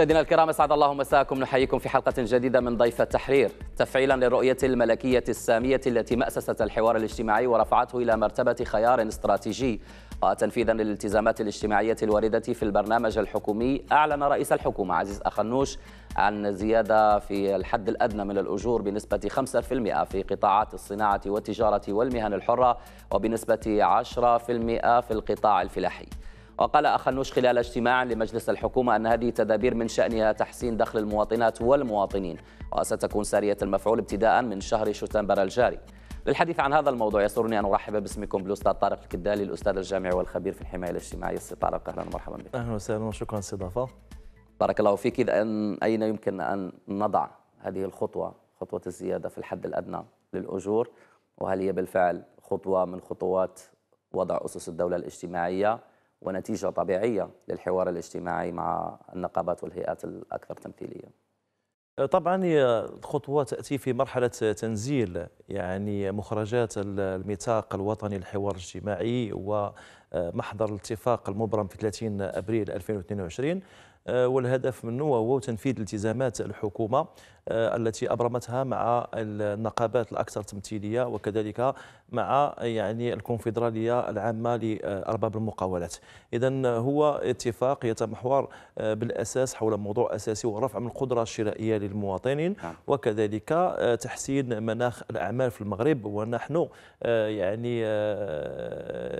مشاهدينا الكرام اسعد الله مساكم نحييكم في حلقه جديده من ضيف التحرير تفعيلا للرؤيه الملكيه الساميه التي مأسست الحوار الاجتماعي ورفعته الى مرتبه خيار استراتيجي وتنفيذا للالتزامات الاجتماعيه الوارده في البرنامج الحكومي اعلن رئيس الحكومه عزيز اخنوش عن زياده في الحد الادنى من الاجور بنسبه 5% في قطاعات الصناعه والتجاره والمهن الحره وبنسبه 10% في القطاع الفلاحي وقال أخنوش خلال اجتماع لمجلس الحكومة أن هذه التدابير من شأنها تحسين دخل المواطنات والمواطنين وستكون سارية المفعول ابتداء من شهر شتنبر الجاري للحديث عن هذا الموضوع يسرني ان ارحب باسمكم بالاستاذ طارق الكدالي الاستاذ الجامعي والخبير في الحمايه الاجتماعيه استاذ طارق اهلا ومرحبا بك اهلا وسهلا وشكرا استضافه بارك الله فيك اذا اين يمكن ان نضع هذه الخطوه خطوه الزياده في الحد الادنى للاجور وهل هي بالفعل خطوه من خطوات وضع اسس الدوله الاجتماعيه ونتيجة طبيعية للحوار الاجتماعي مع النقابات والهيئات الأكثر تمثيلية طبعا هي الخطوة تأتي في مرحلة تنزيل يعني مخرجات الميثاق الوطني للحوار الاجتماعي ومحضر الاتفاق المبرم في 30 أبريل 2022 آه، والهدف منه وهو تنفيذ التزامات الحكومه آه، التي ابرمتها مع النقابات الاكثر تمثيليه وكذلك مع يعني الكونفدراليه العامه لارباب المقاولات اذا هو اتفاق يتمحور آه، بالاساس حول موضوع اساسي ورفع من القدره الشرائيه للمواطنين نعم. وكذلك تحسين مناخ الاعمال في المغرب ونحن يعني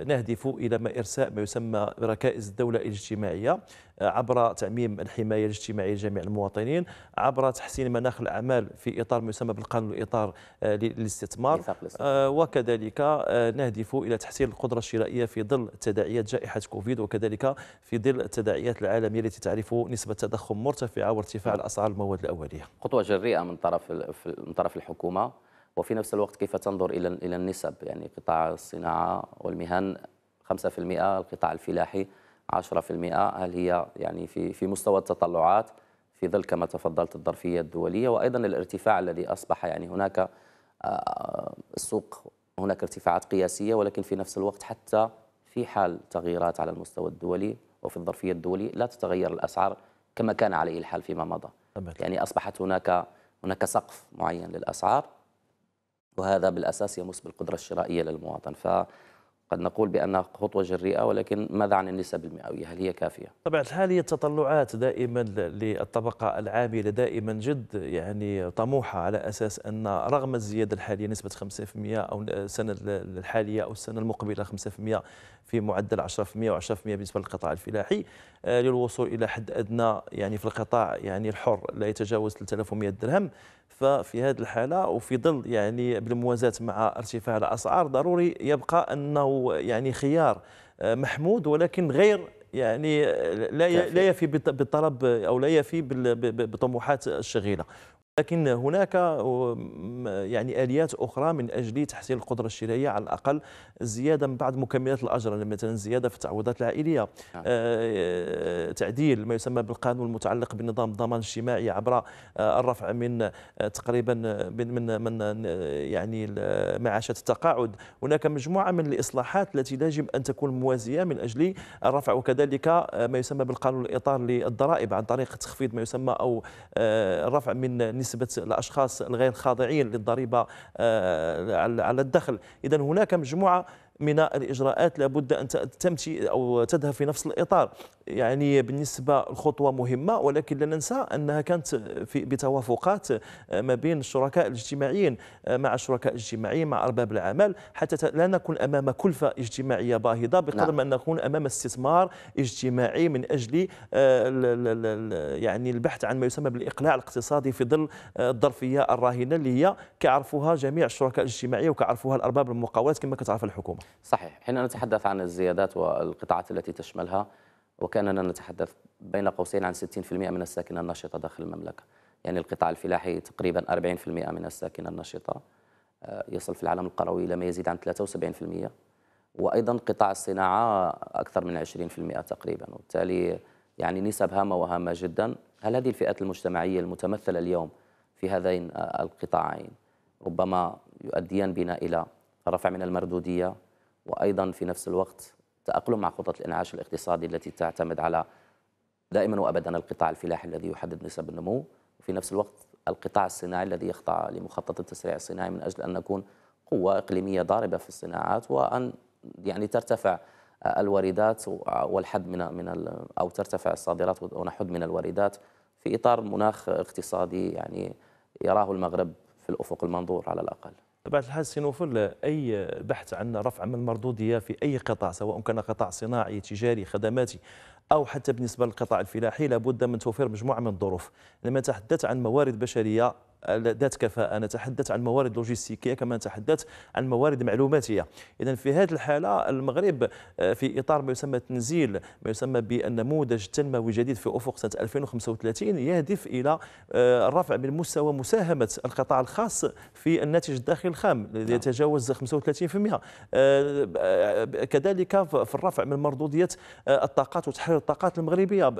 نهدف الى ما ارساء ما يسمى ركائز الدوله الاجتماعيه عبر تعميم الحماية الاجتماعية لجميع المواطنين عبر تحسين مناخ الأعمال في إطار ما يسمى بالقانون الإطار آه، للاستثمار آه، وكذلك آه، نهدف إلى تحسين القدرة الشرائية في ظل تداعيات جائحة كوفيد وكذلك في ظل التداعيات العالمية التي تعرف نسبة تضخم مرتفعة وارتفاع نعم. الأسعار المواد الأولية خطوة جريئة من طرف من طرف الحكومة وفي نفس الوقت كيف تنظر الى الى النسب يعني قطاع الصناعه والمهن 5% القطاع الفلاحي 10% هل هي يعني في في مستوى التطلعات في ظل كما تفضلت الظرفيه الدوليه وايضا الارتفاع الذي اصبح يعني هناك آه، السوق هناك ارتفاعات قياسيه ولكن في نفس الوقت حتى في حال تغييرات على المستوى الدولي وفي الظرفيه الدولي لا تتغير الاسعار كما كان عليه الحال فيما مضى طبعا. يعني اصبحت هناك هناك سقف معين للاسعار وهذا بالاساس يمس بالقدره الشرائيه للمواطن ف قد نقول بأنها خطوة جريئة ولكن ماذا عن النسب المئوية هل هي كافية؟ طبعا الحال هي التطلعات دائما للطبقة العاملة دائما جد يعني طموحة على أساس أن رغم الزيادة الحالية نسبة 5% أو السنة الحالية أو السنة المقبلة 5% في معدل 10% و10% بالنسبة للقطاع الفلاحي آه، للوصول إلى حد أدنى يعني في القطاع يعني الحر لا يتجاوز 3100 درهم ففي هذه الحاله وفي ظل يعني بالموازاه مع ارتفاع الاسعار ضروري يبقى انه يعني خيار آه، محمود ولكن غير يعني آه، لا لا يفي بالطلب او لا يفي بطموحات الشغيله لكن هناك يعني اليات اخرى من اجل تحسين القدره الشرائيه على الاقل زياده من بعض مكملات الاجر يعني مثلا زياده في التعويضات العائليه نعم. آه، تعديل ما يسمى بالقانون المتعلق بنظام الضمان الاجتماعي عبر آه، الرفع من آه، تقريبا من من يعني معاشات التقاعد هناك مجموعه من الاصلاحات التي يجب ان تكون موازيه من اجل الرفع وكذلك ما يسمى بالقانون الاطار للضرائب عن طريق تخفيض ما يسمى او الرفع من نسبه الاشخاص الغير خاضعين للضريبه آه، على الدخل اذا هناك مجموعه من الإجراءات لابد أن تمشي أو تذهب في نفس الإطار يعني بالنسبة الخطوة مهمة ولكن لا ننسى أنها كانت في بتوافقات ما بين الشركاء الاجتماعيين مع الشركاء الاجتماعيين مع أرباب العمل حتى لا نكون أمام كلفة اجتماعية باهظة بقدر ما نعم. نكون أمام استثمار اجتماعي من أجل آه، يعني البحث عن ما يسمى بالإقلاع الاقتصادي في ظل آه، الظرفية الراهنة اللي هي كعرفوها جميع الشركاء الاجتماعية وكعرفوها الأرباب المقاولات كما كتعرف الحكومة صحيح حين نتحدث عن الزيادات والقطاعات التي تشملها وكاننا نتحدث بين قوسين عن 60% من الساكنه النشطه داخل المملكه يعني القطاع الفلاحي تقريبا 40% من الساكنه النشطه آه، يصل في العالم القروي إلى ما يزيد عن 73% وايضا قطاع الصناعه اكثر من 20% تقريبا وبالتالي يعني نسب هامه وهامه جدا هل هذه الفئات المجتمعيه المتمثله اليوم في هذين آه، القطاعين ربما يؤديان بنا الى رفع من المردوديه وايضا في نفس الوقت تاقلم مع خطط الانعاش الاقتصادي التي تعتمد على دائما وابدا القطاع الفلاحي الذي يحدد نسب النمو وفي نفس الوقت القطاع الصناعي الذي يخضع لمخطط التسريع الصناعي من اجل ان نكون قوه اقليميه ضاربه في الصناعات وان يعني ترتفع الواردات والحد من من او ترتفع الصادرات ونحد من الواردات في اطار مناخ اقتصادي يعني يراه المغرب في الافق المنظور على الاقل. طبعا الحال سينوفل اي بحث عن رفع من المردوديه في اي قطاع سواء كان قطاع صناعي تجاري خدماتي او حتى بالنسبه للقطاع الفلاحي لابد من توفير مجموعه من الظروف لما تحدث عن موارد بشريه ذات كفاءه نتحدث عن موارد لوجستيكيه كما نتحدث عن موارد معلوماتيه اذا في هذه الحاله المغرب آه، في اطار ما يسمى تنزيل ما يسمى بالنموذج التنموي الجديد في افق سنه 2035 يهدف الى الرفع آه، من مستوى مساهمه القطاع الخاص في الناتج الداخلي الخام الذي نعم. يتجاوز 35% آه، كذلك في الرفع من مردوديه الطاقات وتحرير الطاقات المغربيه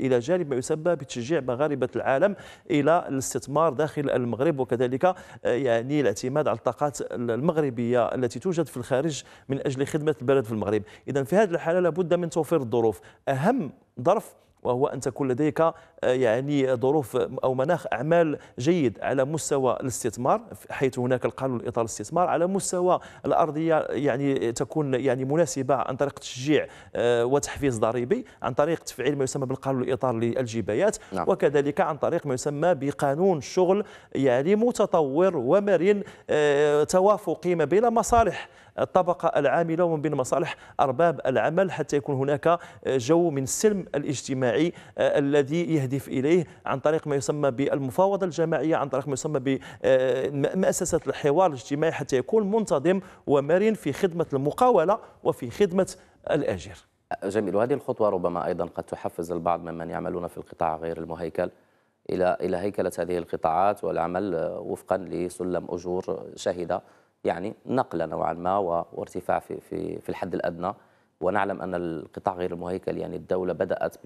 الى جانب ما يسمى بتشجيع مغاربه العالم الى الاستثمار داخل داخل المغرب وكذلك آه، يعني الاعتماد على الطاقات المغربيه التي توجد في الخارج من اجل خدمه البلد في المغرب اذا في هذه الحاله لابد من توفير الظروف اهم ظرف وهو أن تكون لديك آه، يعني ظروف أو مناخ أعمال جيد على مستوى الاستثمار حيث هناك القانون الإطار الاستثمار على مستوى الأرضية يعني تكون يعني مناسبة عن طريق تشجيع آه، وتحفيز ضريبي عن طريق تفعيل ما يسمى بالقانون الإطار للجبايات نعم. وكذلك عن طريق ما يسمى بقانون شغل يعني متطور ومرن آه، توافقي ما بين مصالح الطبقة العاملة ومن بين مصالح أرباب العمل حتى يكون هناك آه، جو من السلم الاجتماعي آه، الذي يهدف إليه عن طريق ما يسمى بالمفاوضة الجماعية عن طريق ما يسمى بمؤسسة آه، الحوار الاجتماعي حتى يكون منتظم ومرن في خدمة المقاولة وفي خدمة الأجر جميل وهذه الخطوة ربما أيضا قد تحفز البعض ممن يعملون في القطاع غير المهيكل إلى إلى هيكلة هذه القطاعات والعمل وفقا لسلم أجور شهدة يعني نقلة نوعا ما وارتفاع في, في, في الحد الأدنى ونعلم أن القطاع غير المهيكل يعني الدولة بدأت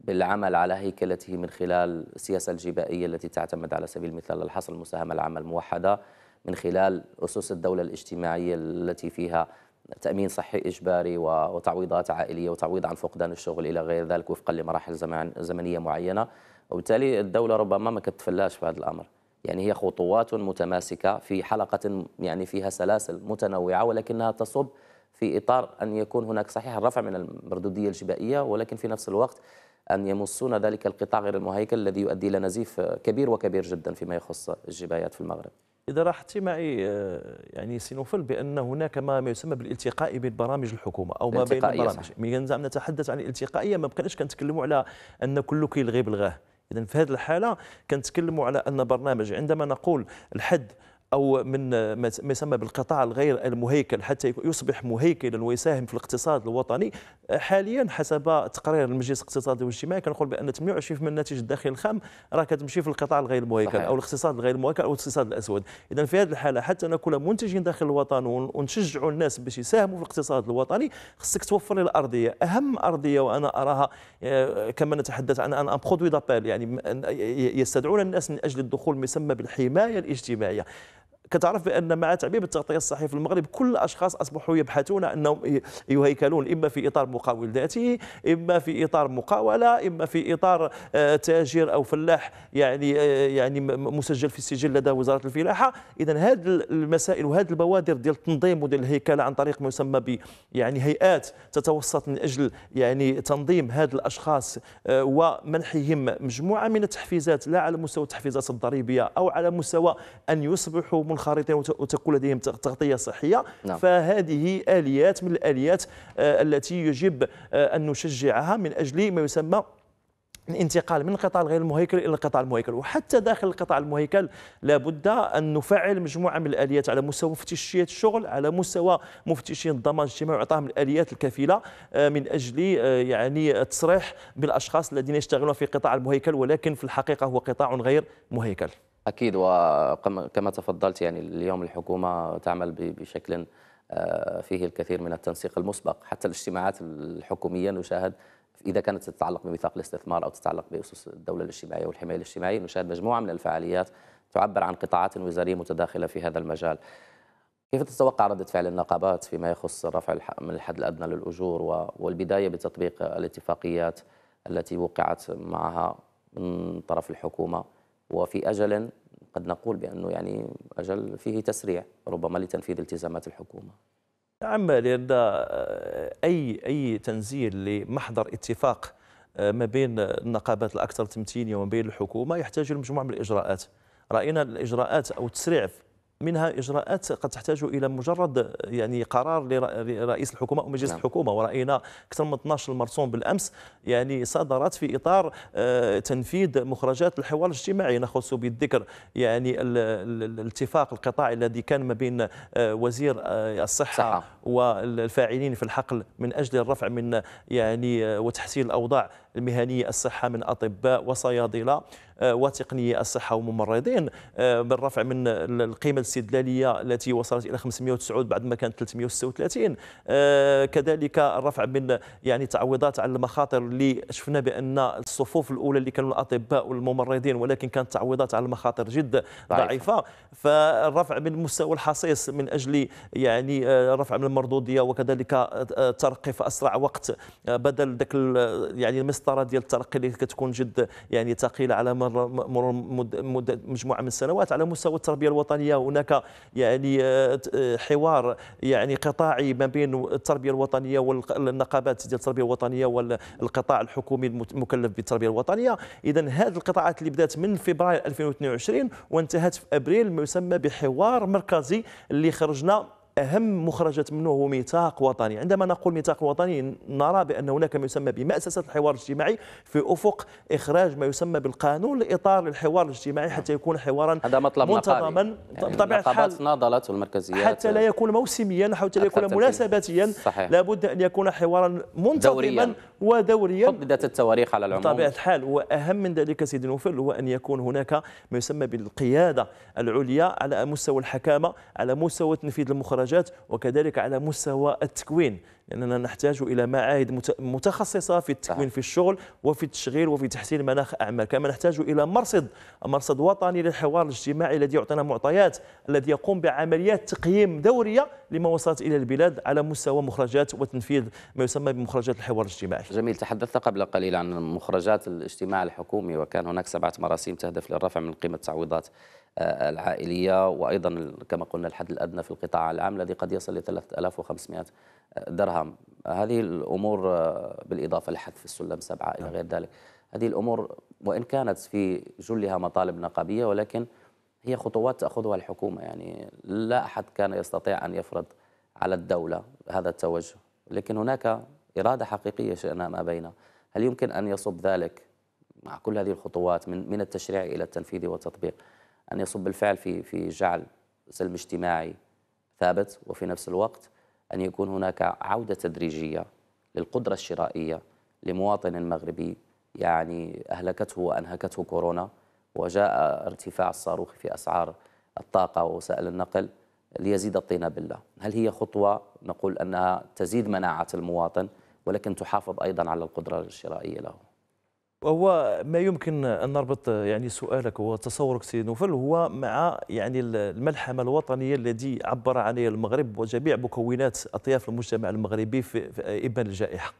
بالعمل على هيكلته من خلال السياسة الجبائية التي تعتمد على سبيل المثال الحصر المساهمة العامة الموحدة من خلال أسس الدولة الاجتماعية التي فيها تأمين صحي إجباري وتعويضات عائلية وتعويض عن فقدان الشغل إلى غير ذلك وفقا لمراحل زمنية معينة وبالتالي الدولة ربما ما كتفلاش في هذا الأمر يعني هي خطوات متماسكة في حلقة يعني فيها سلاسل متنوعة ولكنها تصب في إطار أن يكون هناك صحيح الرفع من المردودية الجبائية ولكن في نفس الوقت أن يمصون ذلك القطاع غير المهيكل الذي يؤدي إلى نزيف كبير وكبير جدا فيما يخص الجبايات في المغرب إذا راح معي آه، يعني سينوفل بأن هناك ما, يسمى بالالتقاء بين برامج الحكومة أو ما بين البرامج من نتحدث عن الالتقائية ما بقيناش كنتكلموا على أن كله كيلغي بالغاه اذا في هذه الحاله كنتكلموا على ان برنامج عندما نقول الحد أو من ما يسمى بالقطاع الغير المهيكل حتى يصبح مهيكلا ويساهم في الاقتصاد الوطني حاليا حسب تقرير المجلس الاقتصادي والاجتماعي كنقول بأن 28% من الناتج الداخلي الخام راه كتمشي في القطاع الغير المهيكل صحيح. أو الاقتصاد الغير المهيكل أو الاقتصاد الأسود إذا في هذه الحالة حتى نكون منتجين داخل الوطن ونشجعوا الناس باش يساهموا في الاقتصاد الوطني خصك توفر لي الأرضية أهم أرضية وأنا أراها آه، كما نتحدث عن يعني أن برودوي دابيل يعني يستدعون الناس من أجل الدخول ما يسمى بالحماية الاجتماعية كتعرف بان مع تعبيب التغطيه الصحيه في المغرب كل الاشخاص اصبحوا يبحثون انهم يهيكلون اما في اطار مقاول ذاتي اما في اطار مقاوله اما في اطار آه، تاجر او فلاح يعني آه، يعني مسجل في السجل لدى وزاره الفلاحه اذا هذه المسائل وهذه البوادر ديال التنظيم وديال الهيكله عن طريق ما يسمى ب يعني هيئات تتوسط من اجل يعني تنظيم هذه الاشخاص آه، ومنحهم مجموعه من التحفيزات لا على مستوى التحفيزات الضريبيه او على مستوى ان يصبحوا الخريطه وتكون لديهم تغطيه صحيه نعم. فهذه اليات من الاليات آه، التي يجب آه، ان نشجعها من اجل ما يسمى الانتقال من القطاع غير المهيكل الى القطاع المهيكل وحتى داخل القطاع المهيكل لابد ان نفعل مجموعه من الاليات على مستوى مفتشيات الشغل على مستوى مفتشين الضمان الاجتماعي واعطائهم الاليات الكفيله آه، من اجل يعني التصريح بالاشخاص الذين يشتغلون في قطاع المهيكل ولكن في الحقيقه هو قطاع غير مهيكل اكيد وكما تفضلت يعني اليوم الحكومه تعمل بشكل آه، فيه الكثير من التنسيق المسبق حتى الاجتماعات الحكوميه نشاهد اذا كانت تتعلق بميثاق الاستثمار او تتعلق باسس الدوله الاجتماعيه والحمايه الاجتماعيه نشاهد مجموعه من الفعاليات تعبر عن قطاعات وزاريه متداخله في هذا المجال كيف تتوقع ردة فعل النقابات فيما يخص رفع من الحد الأدنى للأجور والبداية بتطبيق الاتفاقيات التي وقعت معها من طرف الحكومة وفي أجل قد نقول بأنه يعني أجل فيه تسريع ربما لتنفيذ التزامات الحكومة نعم لأن أي أي تنزيل لمحضر اتفاق آه، ما بين النقابات الأكثر تمثيلية وما بين الحكومة يحتاج لمجموعة من الإجراءات رأينا الإجراءات أو التسريع منها اجراءات قد تحتاج الى مجرد يعني قرار لرئيس الحكومه او مجلس نعم. الحكومه ورأينا اكثر من 12 مرسوم بالامس يعني صدرت في اطار آه، تنفيذ مخرجات الحوار الاجتماعي نخص بالذكر يعني الاتفاق القطاعي الذي كان ما بين آه، وزير آه، الصحه صحة. والفاعلين في الحقل من اجل الرفع من يعني وتحسين الاوضاع المهنيه الصحه من اطباء وصيادله وتقنية الصحه وممرضين آه، بالرفع من القيمه الاستدلاليه التي وصلت الى 509 بعد ما كانت 336 آه، كذلك الرفع من يعني تعويضات على المخاطر اللي شفنا بان الصفوف الاولى اللي كانوا الاطباء والممرضين ولكن كانت تعويضات على المخاطر جد طيب. ضعيفه فالرفع من مستوى الحصيص من اجل يعني آه، رفع من المردوديه وكذلك الترقي في اسرع وقت بدل ذاك يعني المسطره ديال الترقي اللي كتكون جد يعني ثقيله على مر مرور مدة مجموعة من السنوات على مستوى التربية الوطنية هناك يعني آه، آه، حوار يعني قطاعي ما بين التربية الوطنية والنقابات ديال التربية الوطنية والقطاع الحكومي المكلف بالتربية الوطنية إذا هذه القطاعات اللي بدات من فبراير 2022 وانتهت في أبريل ما يسمى بحوار مركزي اللي خرجنا أهم مخرجات منه هو ميثاق وطني عندما نقول ميثاق وطني نرى بأن هناك ما يسمى بمأسسة الحوار الاجتماعي في أفق إخراج ما يسمى بالقانون الإطار للحوار الاجتماعي حتى يكون حوارا هذا مطلب منتظما بطبيعة يعني الحال ناضلات والمركزيات حتى لا يكون موسميا حتى لا يكون مناسباتيا صحيح. لابد أن يكون حوارا منتظما ودوريا حددت التواريخ على العموم بطبيعة الحال وأهم من ذلك سيدي نوفل هو أن يكون هناك ما يسمى بالقيادة العليا على مستوى الحكامة على مستوى تنفيذ المخرجات الدرجات وكذلك على مستوى التكوين لأننا نحتاج إلى معاهد متخصصة في التكوين في الشغل وفي التشغيل وفي تحسين مناخ أعمال كما نحتاج إلى مرصد مرصد وطني للحوار الاجتماعي الذي يعطينا معطيات الذي يقوم بعمليات تقييم دورية لما وصلت إلى البلاد على مستوى مخرجات وتنفيذ ما يسمى بمخرجات الحوار الاجتماعي جميل تحدثت قبل قليل عن مخرجات الاجتماع الحكومي وكان هناك سبعة مراسيم تهدف للرفع من قيمة التعويضات العائلية وأيضا كما قلنا الحد الأدنى في القطاع العام الذي قد يصل ل 3500 درهم هذه الأمور آه، بالإضافة لحذف السلم سبعة إلى نعم. غير ذلك هذه الأمور وإن كانت في جلها مطالب نقابية ولكن هي خطوات تأخذها الحكومة يعني لا أحد كان يستطيع أن يفرض على الدولة هذا التوجه لكن هناك إرادة حقيقية شئنا ما بين هل يمكن أن يصب ذلك مع كل هذه الخطوات من من التشريع إلى التنفيذ والتطبيق أن يصب بالفعل في في جعل سلم اجتماعي ثابت وفي نفس الوقت أن يكون هناك عودة تدريجية للقدرة الشرائية لمواطن مغربي يعني أهلكته وأنهكته كورونا وجاء ارتفاع الصاروخ في أسعار الطاقة ووسائل النقل ليزيد الطين بله، هل هي خطوة نقول أنها تزيد مناعة المواطن ولكن تحافظ أيضا على القدرة الشرائية له هو ما يمكن ان نربط يعني سؤالك وتصورك سيد نوفل هو مع يعني الملحمه الوطنيه التي عبر عنها المغرب وجميع مكونات اطياف المجتمع المغربي في ابان الجائحه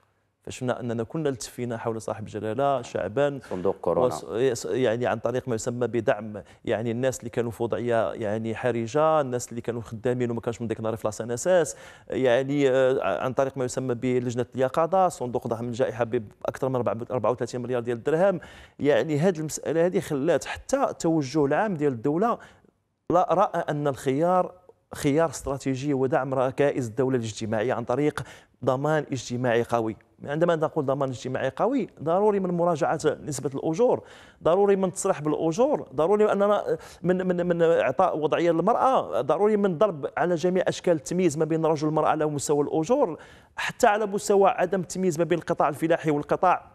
فشفنا اننا كنا التفينا حول صاحب جلاله شعبان صندوق كورونا يعني عن طريق ما يسمى بدعم يعني الناس اللي كانوا في وضعيه يعني حرجه الناس اللي كانوا خدامين وما كانش من ديك النهار في لاسان اساس يعني آه، عن طريق ما يسمى بلجنه اليقظه صندوق دعم الجائحه باكثر من 34 مليار ديال الدرهم يعني هذه المساله هذه خلات حتى التوجه العام ديال الدوله لا راى ان الخيار خيار استراتيجي ودعم ركائز الدوله الاجتماعيه عن طريق ضمان اجتماعي قوي عندما نقول ضمان اجتماعي قوي ضروري من مراجعه نسبه الاجور ضروري من تصريح بالاجور ضروري اننا من من من اعطاء وضعيه للمراه ضروري من ضرب على جميع اشكال التمييز ما بين الرجل والمراه على مستوى الاجور حتى على مستوى عدم التمييز ما بين القطاع الفلاحي والقطاع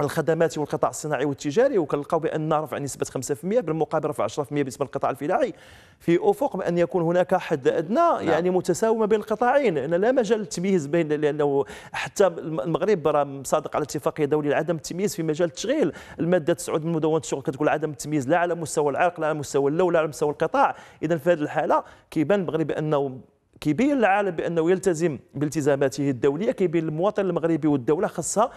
الخدمات والقطاع الصناعي والتجاري وكنلقاو بان رفع نسبه 5% بالمقابل رفع 10% بالنسبه للقطاع الفلاحي في افق بان يكون هناك حد ادنى نعم. يعني متساومه بين القطاعين أنا لا مجال للتمييز بين لانه حتى المغرب راه مصادق على اتفاقيه دوليه لعدم التمييز في مجال التشغيل الماده 9 من مدونه الشغل كتقول عدم التمييز لا على مستوى العرق لا على مستوى اللون لا على مستوى القطاع اذا في هذه الحاله كيبان المغرب بانه كيبين العالم بانه يلتزم بالتزاماته الدوليه كيبين المواطن المغربي والدوله خاصها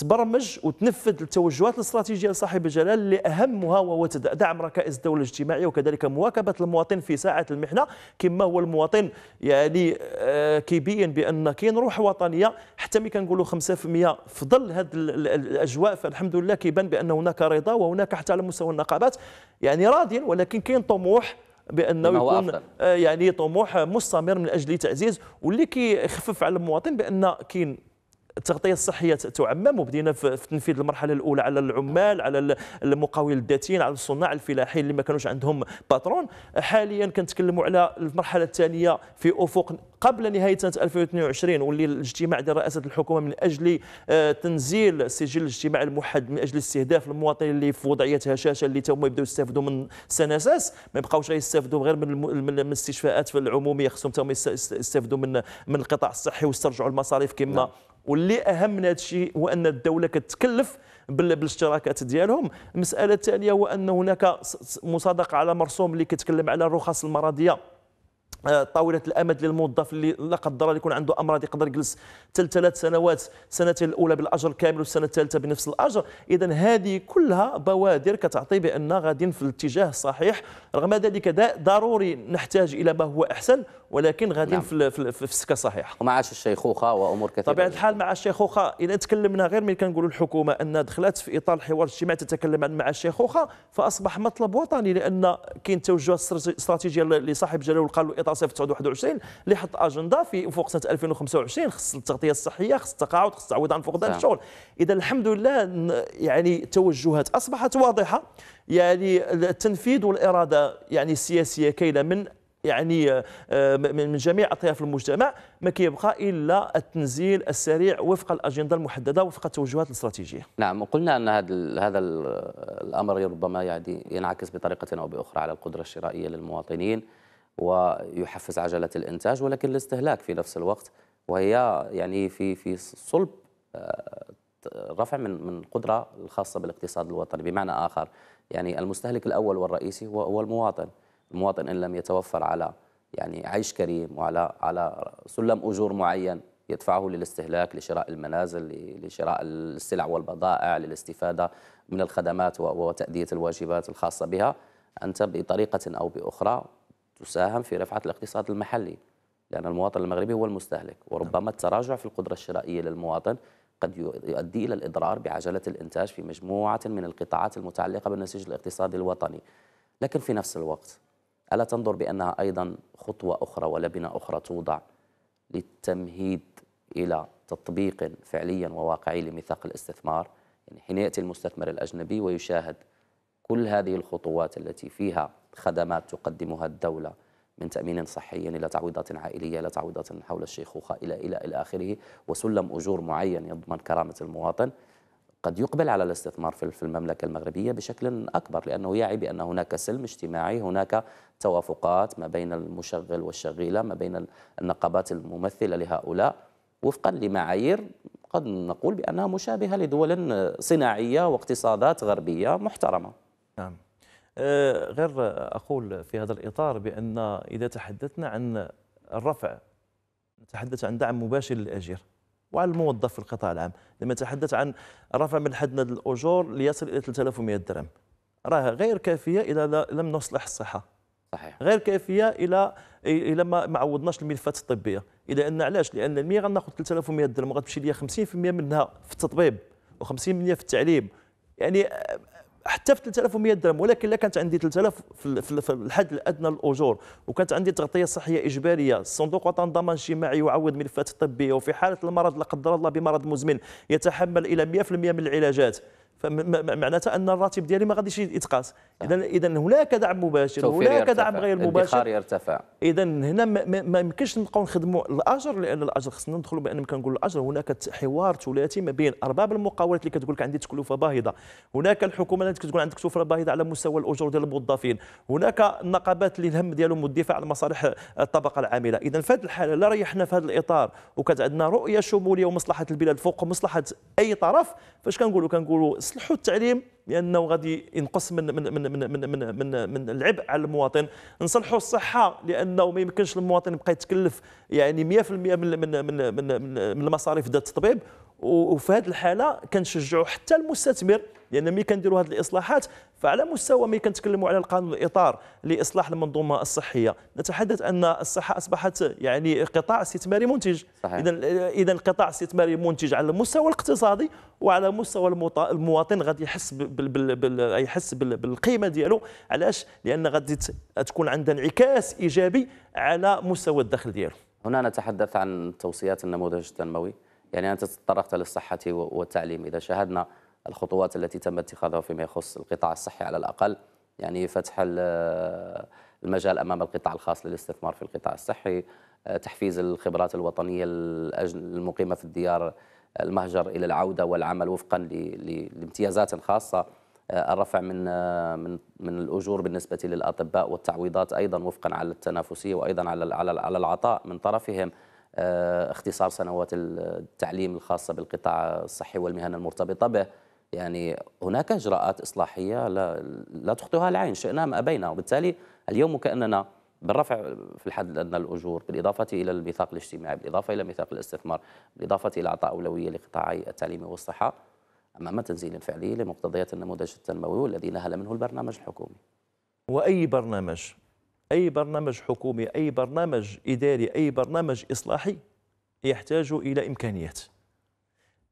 تبرمج وتنفذ التوجهات الاستراتيجيه لصاحب الجلاله اللي اهمها وهو دعم ركائز الدوله الاجتماعيه وكذلك مواكبه المواطن في ساعه المحنه كما هو المواطن يعني آه، كيبين بان كاين روح وطنيه حتى ملي كنقولوا 5% في ظل هذه الاجواء فالحمد لله كيبان بان هناك رضا وهناك حتى على مستوى النقابات يعني راضين ولكن كاين طموح بانه يكون أفضل. آه، يعني طموح مستمر من اجل تعزيز واللي كيخفف على المواطن بان كاين التغطيه الصحيه تعمم وبدينا في تنفيذ المرحله الاولى على العمال على المقاولين الذاتيين على الصناع الفلاحين اللي ما كانوش عندهم باترون حاليا كنتكلموا على المرحله الثانيه في افق قبل نهايه سنه 2022 واللي الاجتماع ديال رئاسه الحكومه من اجل آه، تنزيل سجل الاجتماع الموحد من اجل استهداف المواطنين اللي في وضعيه هشاشه اللي تما يبداو يستافدوا من سناساس ما يبقاوش يستافدوا غير من الاستشفاءات العموميه خصهم تما يستافدوا من من القطاع الصحي ويسترجعوا المصاريف كما نعم. واللي اهم من هذا الشيء هو ان الدوله كتكلف بالاشتراكات ديالهم المساله الثانيه هو ان هناك مصادقه على مرسوم اللي كيتكلم على الرخص المرضيه آه، طاوله الامد للموظف اللي لا قدر الله يكون عنده امراض يقدر يجلس ثلاث سنوات السنتين الاولى بالاجر كامل والسنه الثالثه بنفس الاجر اذا هذه كلها بوادر كتعطي بان غاديين في الاتجاه الصحيح رغم ذلك ضروري نحتاج الى ما هو احسن ولكن غاديين نعم. في, في, السكه الصحيحه ومعاش الشيخوخه وامور كثيره طبيعه الحال مع الشيخوخه اذا تكلمنا غير من كنقولوا الحكومه ان دخلت في اطار الحوار الاجتماعي تتكلم عن مع الشيخوخه فاصبح مطلب وطني لان كاين توجه استراتيجيه لصاحب جلاله القالوا خطه صيف 2021 اللي حط اجنده في فوق سنه 2025 خص التغطيه الصحيه خص التقاعد خص التعويض عن فقدان الشغل اذا الحمد لله يعني التوجهات اصبحت واضحه يعني التنفيذ والاراده يعني السياسيه كاينه من يعني آه، من جميع اطياف المجتمع ما كيبقى الا التنزيل السريع وفق الاجنده المحدده وفق التوجهات الاستراتيجيه. نعم وقلنا ان هذا هذا الامر ربما يعني ينعكس بطريقه او باخرى على القدره الشرائيه للمواطنين ويحفز عجله الانتاج ولكن الاستهلاك في نفس الوقت وهي يعني في في صلب آه، رفع من من القدره الخاصه بالاقتصاد الوطني بمعنى اخر يعني المستهلك الاول والرئيسي هو المواطن المواطن ان لم يتوفر على يعني عيش كريم وعلى على سلم اجور معين يدفعه للاستهلاك لشراء المنازل لشراء السلع والبضائع للاستفاده من الخدمات وتاديه الواجبات الخاصه بها انت بطريقه او باخرى تساهم في رفعة الاقتصاد المحلي لأن المواطن المغربي هو المستهلك وربما التراجع في القدرة الشرائية للمواطن قد يؤدي إلى الإضرار بعجلة الإنتاج في مجموعة من القطاعات المتعلقة بالنسيج الاقتصادي الوطني لكن في نفس الوقت ألا تنظر بأنها أيضا خطوة أخرى ولبنة أخرى توضع للتمهيد إلى تطبيق فعليا وواقعي لميثاق الاستثمار يعني حين يأتي المستثمر الأجنبي ويشاهد كل هذه الخطوات التي فيها خدمات تقدمها الدولة من تأمين صحي إلى تعويضات عائلية إلى تعويضات حول الشيخوخة إلى إلى إلى آخره وسلم أجور معين يضمن كرامة المواطن قد يقبل على الاستثمار في المملكة المغربية بشكل أكبر لأنه يعي بأن هناك سلم اجتماعي هناك توافقات ما بين المشغل والشغيلة ما بين النقابات الممثلة لهؤلاء وفقا لمعايير قد نقول بأنها مشابهة لدول صناعية واقتصادات غربية محترمة نعم آه، غير أقول في هذا الإطار بأن إذا تحدثنا عن الرفع نتحدث عن دعم مباشر للأجير وعلى الموظف في القطاع العام لما نتحدث عن رفع من حد الاجور ليصل الى 3100 درهم راه غير كافيه اذا لم نصلح الصحه صحيح غير كافيه الى الى ما ما عوضناش الملفات الطبيه اذا ان علاش لان المية غناخذ 3100 درهم غتمشي ليا 50% منها في التطبيب و50% في التعليم يعني حتى في 3100 درهم ولكن الا كانت عندي 3000 في الحد الادنى للاجور وكانت عندي تغطيه صحيه اجباريه صندوق وطن ضمان اجتماعي يعوض ملفات طبيه وفي حاله المرض لا قدر الله بمرض مزمن يتحمل الى 100% من العلاجات فمعناتها ان الراتب ديالي ما غاديش يتقاس اذا آه. اذا هناك دعم مباشر هناك دعم غير مباشر يرتفع اذا هنا ما يمكنش نبقاو نخدموا الاجر لان الاجر خصنا ندخلوا بان كنقول الاجر هناك حوار ثلاثي ما بين ارباب المقاولات اللي كتقول لك عندي تكلفه باهظه هناك الحكومه اللي كتقول عندك تكلفه باهظه على مستوى الاجور ديال الموظفين هناك النقابات اللي الهم ديالهم الدفاع عن مصالح الطبقه العامله اذا في هذه الحاله لا ريحنا في هذا الاطار وكانت عندنا رؤيه شموليه ومصلحه البلاد فوق مصلحه اي طرف فاش كنقولوا كنقولوا يصلحوا التعليم لانه غادي ينقص من من من من من من, من, من العبء على المواطن نصلحوا الصحه لانه ما يمكنش المواطن يبقى يتكلف يعني 100% من من من من, من المصاريف ديال التطبيب وفي هذه الحاله كنشجعوا حتى المستثمر لان ملي كنديروا هذه الاصلاحات فعلى مستوى ملي كنتكلموا على القانون الاطار لاصلاح المنظومه الصحيه نتحدث ان الصحه اصبحت يعني قطاع استثماري منتج اذا اذا قطاع استثماري منتج على المستوى الاقتصادي وعلى مستوى المواطن غادي يحس يحس بالقيمه ديالو علاش لان غادي تكون عندها انعكاس ايجابي على مستوى الدخل ديالو هنا نتحدث عن توصيات النموذج التنموي يعني انت تطرقت للصحه والتعليم اذا شاهدنا الخطوات التي تم اتخاذها فيما يخص القطاع الصحي على الأقل يعني فتح المجال أمام القطاع الخاص للاستثمار في القطاع الصحي آه، تحفيز الخبرات الوطنية المقيمة في الديار آه، المهجر إلى العودة والعمل وفقا لامتيازات خاصة آه، الرفع من من من الاجور بالنسبه للاطباء والتعويضات ايضا وفقا على التنافسيه وايضا على على العطاء من طرفهم اختصار سنوات التعليم الخاصه بالقطاع الصحي والمهن المرتبطه به يعني هناك اجراءات اصلاحيه لا, لا تخطئها العين شئنا ام ابينا وبالتالي اليوم كاننا بالرفع في الحد الادنى الاجور بالاضافه الى الميثاق الاجتماعي بالاضافه الى ميثاق الاستثمار بالاضافه الى اعطاء اولويه لقطاعي التعليم والصحه امام تنزيل فعلي لمقتضيات النموذج التنموي والذي نهل منه البرنامج الحكومي. واي برنامج اي برنامج حكومي اي برنامج اداري اي برنامج اصلاحي يحتاج الى امكانيات.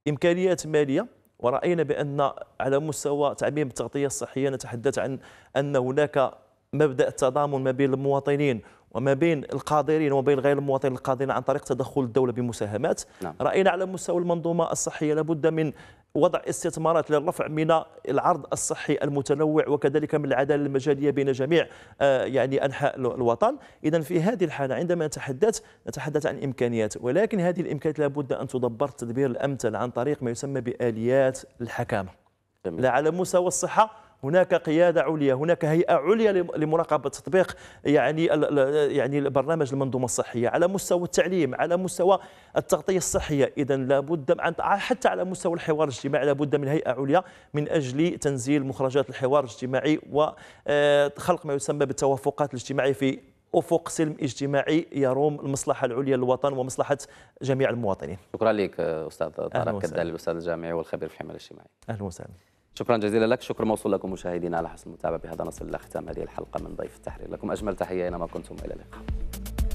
امكانيات ماليه ورأينا بأن على مستوى تعميم التغطية الصحية نتحدث عن أن هناك مبدأ التضامن ما بين المواطنين وما بين القادرين وما بين غير المواطنين القادرين عن طريق تدخل الدوله بمساهمات نعم. راينا على مستوى المنظومه الصحيه لابد من وضع استثمارات للرفع من العرض الصحي المتنوع وكذلك من العداله المجاليه بين جميع آه، يعني انحاء الوطن اذا في هذه الحاله عندما نتحدث نتحدث عن امكانيات ولكن هذه الامكانيات لابد ان تدبر التدبير الامثل عن طريق ما يسمى باليات الحكامه لا على مستوى الصحه هناك قياده عليا هناك هيئه عليا لمراقبه تطبيق يعني يعني برنامج المنظومه الصحيه على مستوى التعليم على مستوى التغطيه الصحيه اذا لابد حتى على مستوى الحوار الاجتماعي لابد من هيئه عليا من اجل تنزيل مخرجات الحوار الاجتماعي وخلق آه، ما يسمى بالتوافقات الاجتماعيه في افق سلم اجتماعي يروم المصلحه العليا للوطن ومصلحه جميع المواطنين. شكرا لك استاذ طارق كدال الاستاذ الجامعي والخبير في الحمايه الاجتماعيه. اهلا وسهلا. شكرا جزيلا لك شكر موصول لكم مشاهدينا على حسن المتابعه بهذا نصل الى ختام هذه الحلقه من ضيف التحرير لكم اجمل تحيه اينما كنتم الى اللقاء